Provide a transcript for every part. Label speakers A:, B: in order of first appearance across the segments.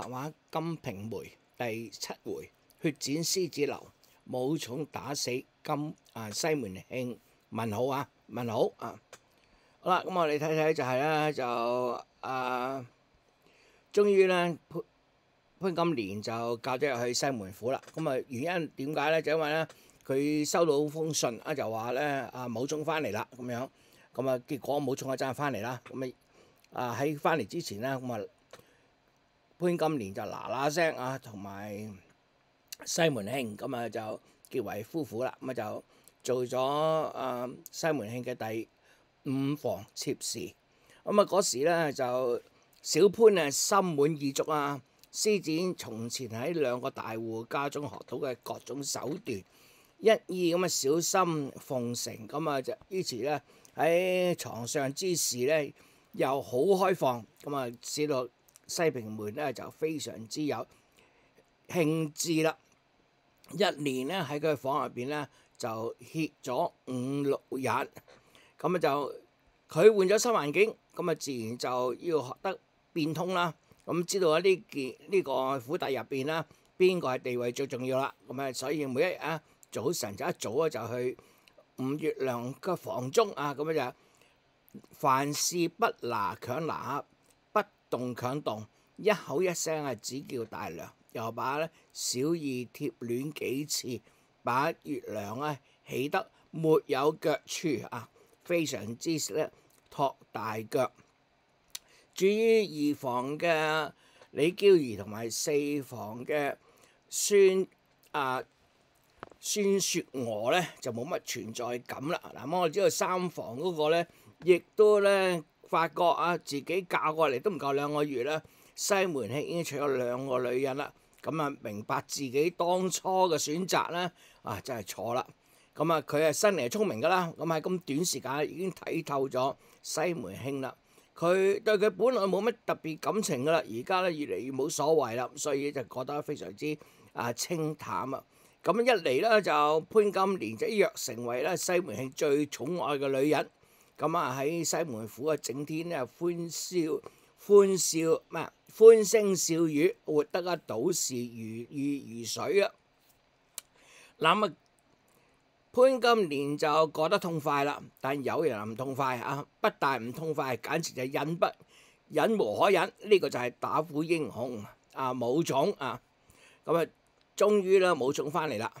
A: 白话《金瓶梅》第七回，血展狮子楼，武松打死金啊西门庆，问好啊，问好啊，好啦，咁我哋睇睇就系咧，就啊终于咧潘潘金莲就嫁咗入去西门府啦。咁啊原因点解咧？就因为咧佢收到封信啊，就话咧啊武松翻嚟啦，咁样咁啊结果武松真系翻嚟啦。咁啊啊喺翻嚟之前咧咁啊。潘金莲就嗱嗱声啊，同埋西门庆咁啊就结为夫妇啦，咁啊就做咗啊西门庆嘅第五房妾侍。咁啊嗰时咧就小潘啊心满意足啊，施展从前喺两个大户家中学到嘅各种手段，一意咁啊小心奉承，咁啊就於是咧喺床上之時咧又好开放，咁啊知到～西平门咧就非常之有兴致啦，一年咧喺佢房入边咧就歇咗五六日，咁啊就佢换咗新环境，咁啊自然就要学得变通啦，咁知道一件呢个府邸入边啦，边个系地位最重要啦，咁啊所以每一日啊早晨就一早啊就去五月亮嘅房中啊，咁啊就凡事不拿强拿。動強動，一口一聲啊，只叫大娘，又把小二貼恋幾次，把月亮咧起得沒有腳處啊，非常之咧托大腳。至於二房嘅李娇兒同埋四房嘅孙啊孫雪娥咧，就冇乜存在感啦。咁我知道三房嗰個咧，亦都咧。發覺啊，自己嫁過嚟都唔夠兩個月啦，西門慶已經娶咗兩個女人啦，咁啊明白自己當初嘅選擇咧啊真係錯啦。咁啊，佢係新嚟聰明㗎啦，咁喺咁短時間已經睇透咗西門慶啦。佢對佢本來冇乜特別感情㗎啦，而家咧越嚟越冇所謂啦，所以就覺得非常之啊清淡啊。咁一嚟咧就潘金蓮就約成為咧西門慶最寵愛嘅女人。咁啊喺西門府啊整天咧歡笑歡笑咩啊歡聲笑語，活得啊倒時如如如水啊！嗱咁啊潘金蓮就过得痛快啦，但有人唔痛快啊，不但唔痛快，簡直就忍不忍无可忍，呢個就係打虎英雄啊武總啊！咁啊終於啦武總翻嚟啦～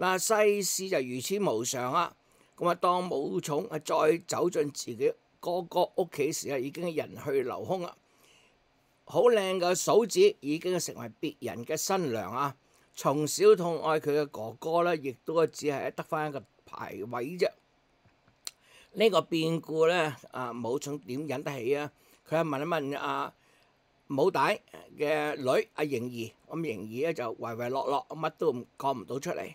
A: 嗱，世事就如此無常啊！咁啊，當武重啊再走進自己哥哥屋企時啊，已經人去楼空啦。好靚嘅嫂子已經成為別人嘅新娘啊！從小痛愛佢嘅哥哥咧，亦都只係得翻一個排位啫。呢個变故咧，啊武重點忍得起啊？佢啊問一問阿武大嘅女阿盈兒，咁盈兒咧就唯唯諾諾，乜都講唔到出嚟。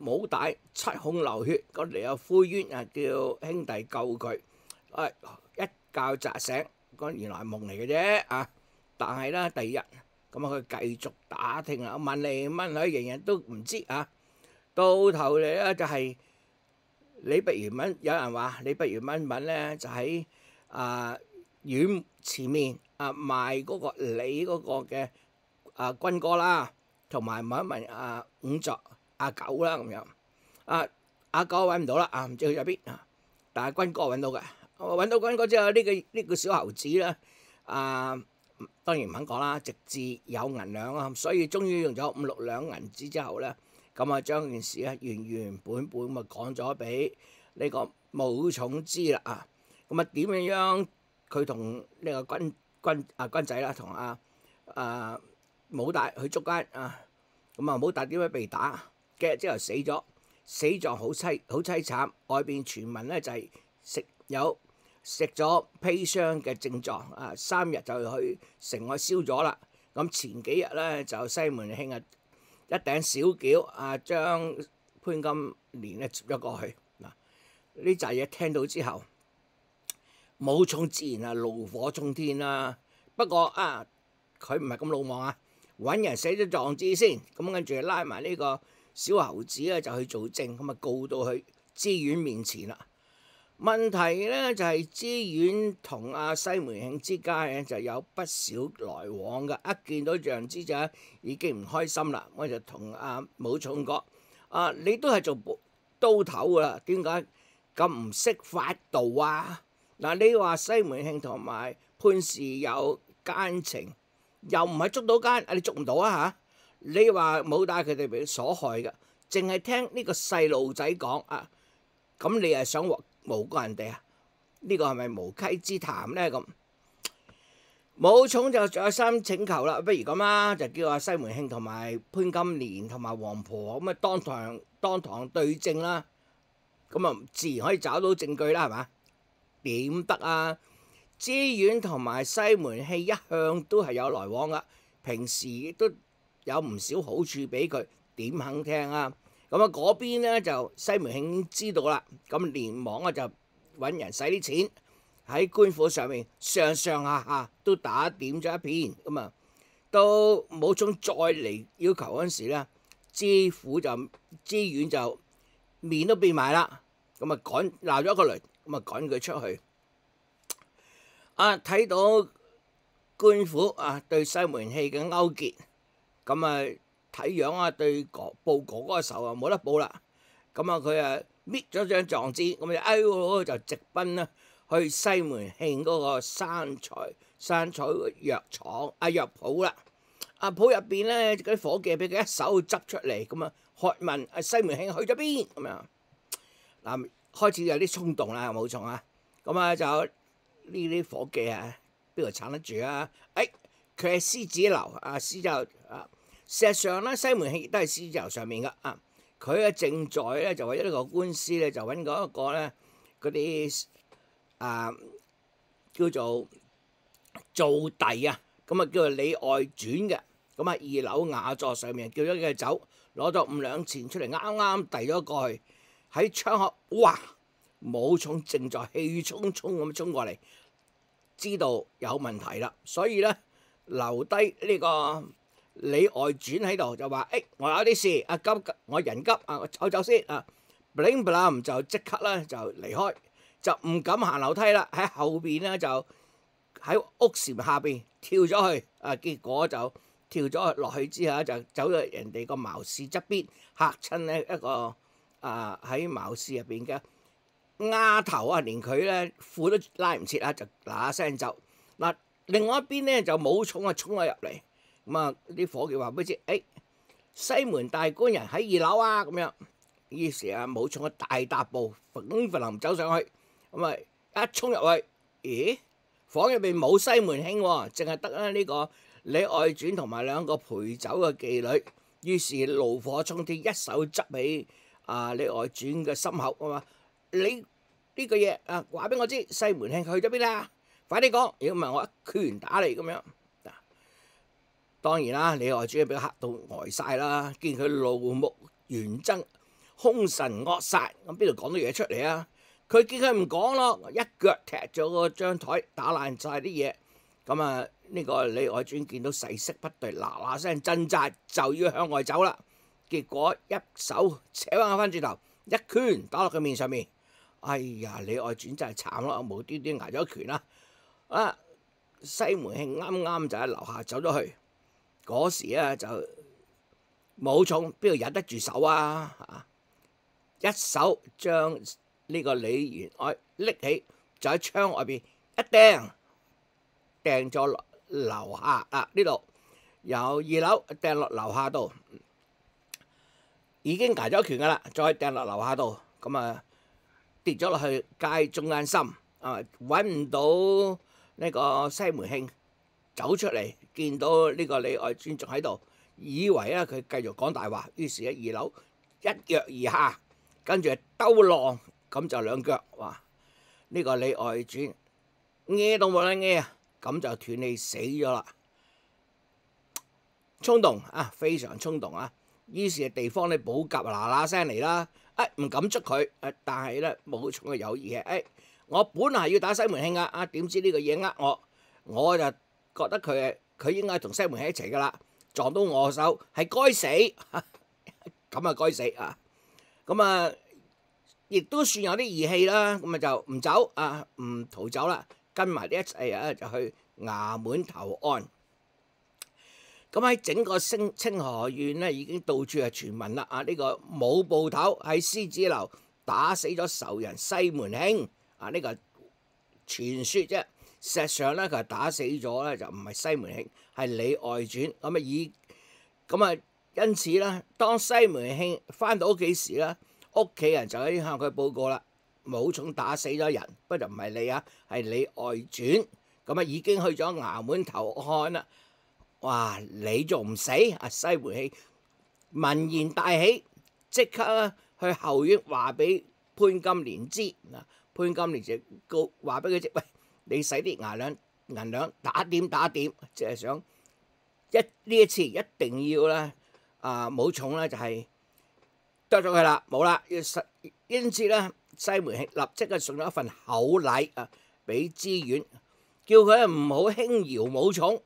A: 冇底，七孔流血，我嚟有灰冤啊！叫兄弟救佢。誒，一覺砸醒，原來係夢嚟嘅啫啊！但係咧第二日，咁啊佢繼續打聽啊，問嚟問去，人人都唔知啊。到頭嚟咧就係李不如問，有人話李不如問問咧就喺啊院前面啊賣嗰個李嗰個嘅啊軍哥啦，同埋問一問啊五作，阿九啦咁樣，阿阿九揾唔到啦，啊唔知去咗邊啊！但系軍哥揾到嘅，揾到軍哥之後，呢個呢個小猴子咧，啊當然唔肯講啦，直至有銀兩啊，所以終於用咗五六兩銀紙之後咧，咁啊將件事咧原原本本咪講咗俾呢個武重知啦啊！咁啊點樣樣佢同呢個軍軍啊軍仔啦，同阿啊武大去捉奸啊！咁啊武大點解被打？嘅之後死咗，死狀好凄好凄慘，外邊傳聞咧就係食有食咗砒霜嘅症狀啊，三日就去城外燒咗啦。咁前幾日咧就西門慶啊一頂小轎啊，將潘金蓮咧接咗過去嗱，呢扎嘢聽到之後，武松自然係怒火冲天啦。不過啊，佢唔係咁鲁莽啊，揾人写咗狀紙先，咁跟住拉埋呢個。小猴子咧就去做證，咁啊告到去知院面前啦。問題咧就係知院同阿西门慶之間咧就有不少來往噶，一見到楊之仔已經唔開心啦。我就同阿武松講：，啊，你都係做刀頭噶啦，點解咁唔識法道啊？嗱，你話西门慶同埋潘氏有奸情，又唔係捉到奸，你捉唔到啊嚇？你話冇帶佢哋俾所害嘅，淨係聽呢個細路仔講啊！咁你係想獲無辜人哋啊？呢個係咪無稽之談咧？咁冇寵就再三請求啦，不如咁啦，就叫阿西門慶同埋潘金蓮同埋黃婆咁啊，當堂當堂對證啦。咁啊，自然可以找到證據啦，係嘛？點得啊？知縣同埋西門慶一向都係有來往噶，平時都～有唔少好處俾佢，點肯聽啊？咁啊，嗰邊咧就西門慶知道啦，咁連網啊就揾人使啲錢喺官府上面上上下下都打點咗一片咁啊，都冇衝再嚟要求嗰陣時咧，知府就知縣就面都變埋啦，咁啊趕鬧咗一個雷，咁啊趕佢出去啊！睇到官府啊對西門慶嘅勾結。咁啊，睇樣啊，對哥報哥嗰個仇啊，冇得報啦。咁啊，佢啊搣咗張狀紙，咁就哎喎，就直奔啦去西門慶嗰個生財生財藥廠啊藥鋪啦。阿鋪入邊咧，嗰啲伙計俾佢一手執出嚟，咁啊，喝問阿西門慶去咗邊咁樣。嗱，開始有啲衝動啦，冇錯啊。咁啊，就呢啲伙計啊，邊度撐得住啊？誒，佢係獅子流，阿獅就啊～事實上咧，西門慶都係子交上面嘅啊！佢啊正在咧就為呢個官司咧就揾嗰一個咧嗰啲啊叫做做帝啊咁啊叫做李外轉嘅咁啊二樓雅座上面叫咗佢走，攞咗五兩錢出嚟，啱啱遞咗過去喺窗口，哇！武松正在氣沖沖咁衝過嚟，知道有問題啦，所以咧留低呢個。你外轉喺度就話：，誒，我有啲事，啊，急，我人急，啊，我走走先啊，bling bling 就即刻咧就離開，就唔敢行樓梯啦，喺後边咧就喺屋檐下边跳咗去，啊，結果就跳咗落去之後就走到人哋個茅厕側邊，嚇親咧一個啊喺茅厕入边嘅丫頭啊，連佢咧褲都拉唔切啊，就嗱嗱聲走。嗱，另外一邊咧就冇衝啊，衝咗入嚟。咁啊！啲伙计话俾知，哎，西门大官人喺二楼啊！咁样，于是啊，武松啊，大踏步揈拂林走上去，咁啊，一冲入去，咦？房入边冇西门庆，净系得啊呢个李爱转同埋两个陪酒嘅妓女。于是怒火冲天，一手执起啊李爱转嘅心口我话你呢个嘢啊，话俾我知，西门庆去咗边啊？快啲讲，如果唔系我一拳打你咁样。當然啦，李愛主俾佢嚇到呆晒啦！見佢怒目圓睜、兇神惡煞，咁邊度講到嘢出嚟啊？佢見佢唔講咯，一腳踢咗個張台，打爛晒啲嘢。咁啊，呢個李愛尊見到勢色不對，嗱嗱聲掙扎就要向外走啦。結果一手扯翻翻轉頭，一拳打落佢面上面。哎呀，李愛尊就係慘咯，無端端挨咗拳啦！啊，西門慶啱啱就喺樓下走咗去。嗰時啊，就冇重，邊度忍得住手啊？啊，一手將呢個李元愛拎起，就喺窗外邊一掟，掟咗落樓下啊！呢度由二樓掟落樓下度，已經挨咗拳噶啦，再掟落樓下度，咁啊跌咗落去街中間心啊，揾唔到呢個西門慶。走出嚟見到呢個李愛尊仲喺度，以為咧佢繼續講大話，於是咧二樓一躍而下，跟住兜浪咁就兩腳，話呢個李愛尊耶到冇得耶啊，咁就斷氣死咗啦！衝動啊，非常衝動啊！於是地方咧補及嗱嗱聲嚟啦，啊唔敢捉佢，誒但係咧冇重嘅友誼係我本嚟要打西門慶噶，啊點知呢個嘢呃我，我就～覺得佢佢應該同西門喺一齊噶啦，撞到我手係該死，咁啊該死啊！咁啊，亦都算有啲義氣啦。咁啊就唔走啊，唔逃走啦，跟埋啲一齊啊就去衙門投案。咁喺整個清清河縣咧，已經到處係傳聞啦。啊，呢個武捕頭喺獅子樓打死咗仇人西門慶啊，呢個傳說啫。石上咧，佢係打死咗咧，就唔係西門慶，係李外傳。咁啊，以咁啊，因此咧，當西門慶翻到屋企時咧，屋企人就已經向佢報告啦，武松打死咗人，不就唔係你啊，係李外傳。咁啊，已經去咗衙門投案啦。哇！你仲唔死？阿西門慶聞言大喜，即刻咧去後院話俾潘金蓮知潘金蓮就告話俾佢知喂。你使啲銀兩銀兩打點打點，即係想一呢一次一定要咧啊武松咧就係剁咗佢啦冇啦，要因此咧西門慶立即啊送咗一份厚禮啊俾之遠，叫佢唔好輕搖武松。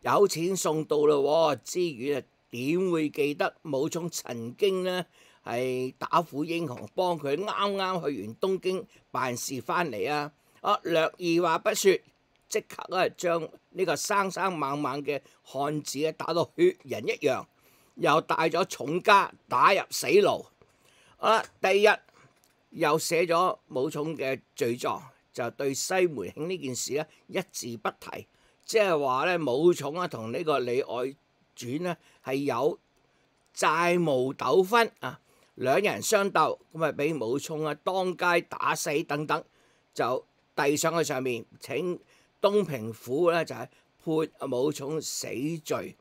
A: 有錢送到啦，之遠啊點會記得武松曾經咧係打虎英雄，幫佢啱啱去完東京辦事翻嚟啊！阿略二話不说，即刻咧將呢個生生猛猛嘅漢子咧打到血人一樣，又帶咗重家打入死牢。第一又寫咗武松嘅罪狀，就對西門庆呢件事咧一字不提，即係話咧武松啊同呢個李愛转咧係有債務纠紛啊，兩人相鬥咁啊，俾武松啊當街打死等等就。遞上去上面，請東平府咧就係判武寵死罪。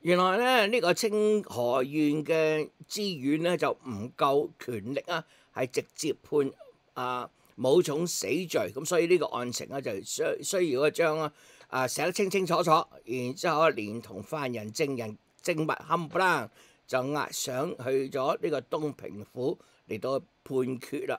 A: 原來咧呢個清河縣嘅知縣咧就唔夠權力啊，係直接判啊武寵死罪。咁所以呢個案情咧就需需要张啊寫得清清楚楚，然之後連同犯人、證人、证物冚唪唥就押上去咗呢個東平府嚟到判決啦。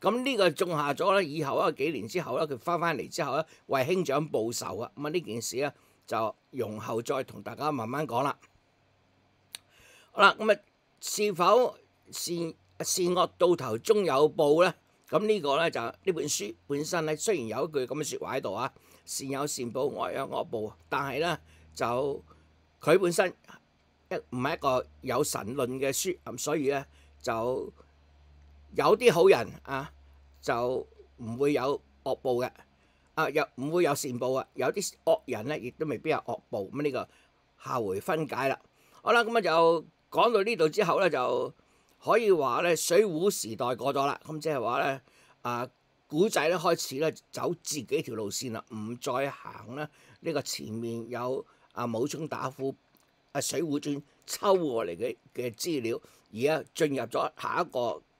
A: 咁呢個種下咗咧，以後啊幾年之後咧，佢翻翻嚟之後咧，為兄長報仇啊！咁啊呢件事咧，就容後再同大家慢慢講啦。好啦，咁啊，是否善善惡到頭終有報咧？咁呢個咧就呢本書本身咧，雖然有一句咁嘅説話喺度啊，善有善報，惡有惡報，但係咧就佢本身一唔係一個有神論嘅書咁，所以咧就。有啲好人啊，就唔會有惡報嘅啊，又唔會有善報嘅。有啲惡人咧，亦都未必有惡報咁。呢個下回分解啦。好啦，咁啊就講到呢度之後咧，就可以話咧《水滸》時代過咗啦。咁即係話咧啊，古仔咧開始咧走自己條路線啦，唔再行咧呢個前面有啊武松打虎啊《水滸傳》抽過嚟嘅嘅資料，而家進入咗下一個。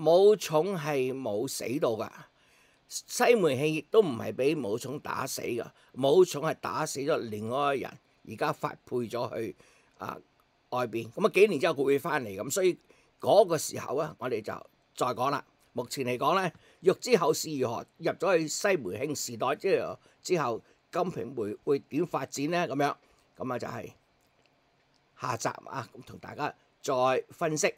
A: 武松係冇死到噶，西门慶亦都唔係俾武松打死噶，武松係打死咗另外一个人，而家發配咗去啊外邊。咁啊幾年之後佢會翻嚟咁，所以嗰個時候啊，我哋就再講啦。目前嚟講咧，欲知後事如何，入咗去西门慶時代即係之後，金瓶梅會點發展咧？咁樣咁啊就係下集啊，咁同大家再分析。